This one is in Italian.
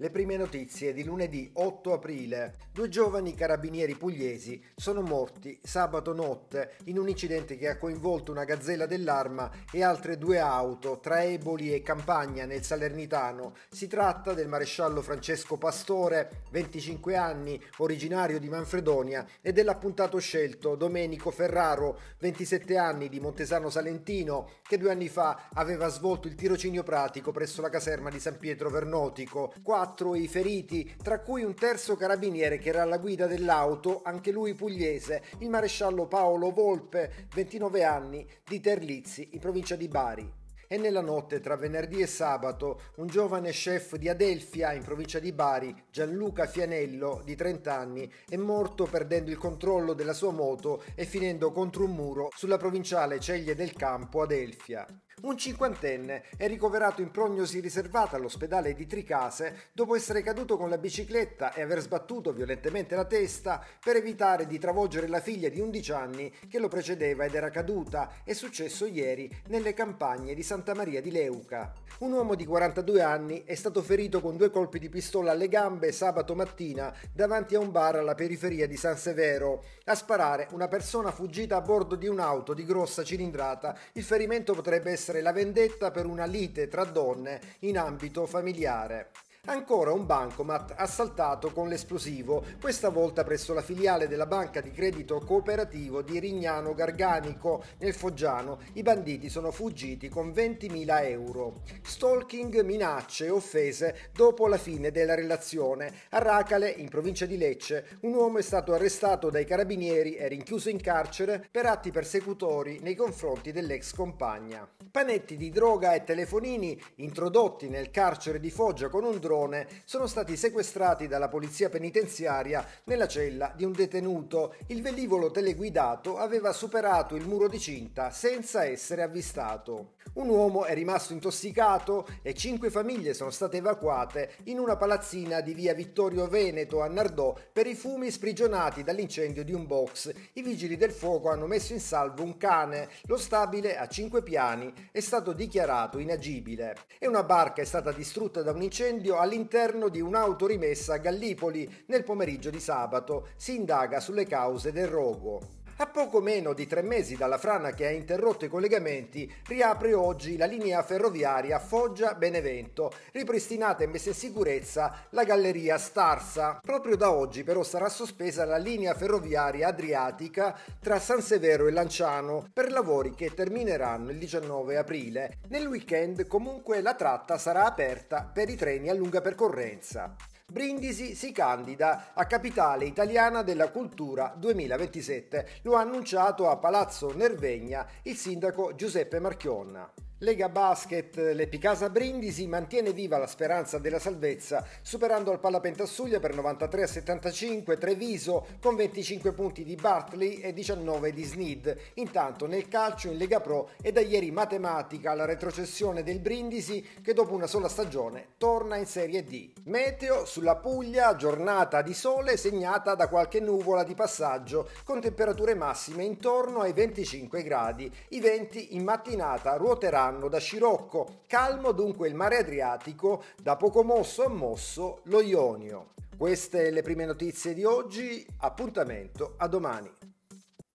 Le prime notizie di lunedì 8 aprile. Due giovani carabinieri pugliesi sono morti sabato notte in un incidente che ha coinvolto una gazzella dell'arma e altre due auto tra Eboli e Campagna nel Salernitano. Si tratta del maresciallo Francesco Pastore, 25 anni, originario di Manfredonia, e dell'appuntato scelto Domenico Ferraro, 27 anni di Montesano Salentino, che due anni fa aveva svolto il tirocinio pratico presso la caserma di San Pietro Vernotico. Quattro quattro i feriti, tra cui un terzo carabiniere che era alla guida dell'auto, anche lui pugliese, il maresciallo Paolo Volpe, 29 anni, di Terlizzi, in provincia di Bari. E nella notte tra venerdì e sabato un giovane chef di Adelfia in provincia di Bari, Gianluca Fianello, di 30 anni, è morto perdendo il controllo della sua moto e finendo contro un muro sulla provinciale Ceglie del Campo Adelfia. Un cinquantenne è ricoverato in prognosi riservata all'ospedale di Tricase dopo essere caduto con la bicicletta e aver sbattuto violentemente la testa per evitare di travolgere la figlia di 11 anni che lo precedeva ed era caduta, è successo ieri nelle campagne di Santa Maria di Leuca. Un uomo di 42 anni è stato ferito con due colpi di pistola alle gambe sabato mattina davanti a un bar alla periferia di San Severo. A sparare una persona fuggita a bordo di un'auto di grossa cilindrata. Il ferimento potrebbe essere essere la vendetta per una lite tra donne in ambito familiare. Ancora un bancomat assaltato con l'esplosivo, questa volta presso la filiale della banca di credito cooperativo di Rignano Garganico nel Foggiano. I banditi sono fuggiti con 20.000 euro. Stalking, minacce, e offese dopo la fine della relazione. A Racale, in provincia di Lecce, un uomo è stato arrestato dai carabinieri e rinchiuso in carcere per atti persecutori nei confronti dell'ex compagna. Panetti di droga e telefonini introdotti nel carcere di Foggia con un drone drone sono stati sequestrati dalla polizia penitenziaria nella cella di un detenuto. Il velivolo teleguidato aveva superato il muro di cinta senza essere avvistato. Un uomo è rimasto intossicato e cinque famiglie sono state evacuate in una palazzina di via Vittorio Veneto a Nardò per i fumi sprigionati dall'incendio di un box. I vigili del fuoco hanno messo in salvo un cane. Lo stabile a cinque piani è stato dichiarato inagibile e una barca è stata distrutta da un incendio all'interno di un'autorimessa a Gallipoli nel pomeriggio di sabato. Si indaga sulle cause del rogo. A poco meno di tre mesi dalla frana che ha interrotto i collegamenti, riapre oggi la linea ferroviaria Foggia-Benevento, ripristinata e messa in sicurezza la galleria Starsa. Proprio da oggi però sarà sospesa la linea ferroviaria adriatica tra San Severo e Lanciano per lavori che termineranno il 19 aprile. Nel weekend comunque la tratta sarà aperta per i treni a lunga percorrenza. Brindisi si candida a capitale italiana della cultura 2027, lo ha annunciato a Palazzo Nervegna il sindaco Giuseppe Marchionna. Lega Basket Lepicasa Brindisi mantiene viva la speranza della salvezza superando al Palla per 93 a 75 Treviso con 25 punti di Bartley e 19 di Snid. Intanto nel calcio in Lega Pro è da ieri matematica la retrocessione del Brindisi che dopo una sola stagione torna in Serie D. Meteo sulla Puglia, giornata di sole segnata da qualche nuvola di passaggio con temperature massime intorno ai 25 gradi. I venti in mattinata ruoteranno verranno da Scirocco, calmo dunque il mare Adriatico, da poco mosso a mosso lo Ionio. Queste le prime notizie di oggi, appuntamento a domani.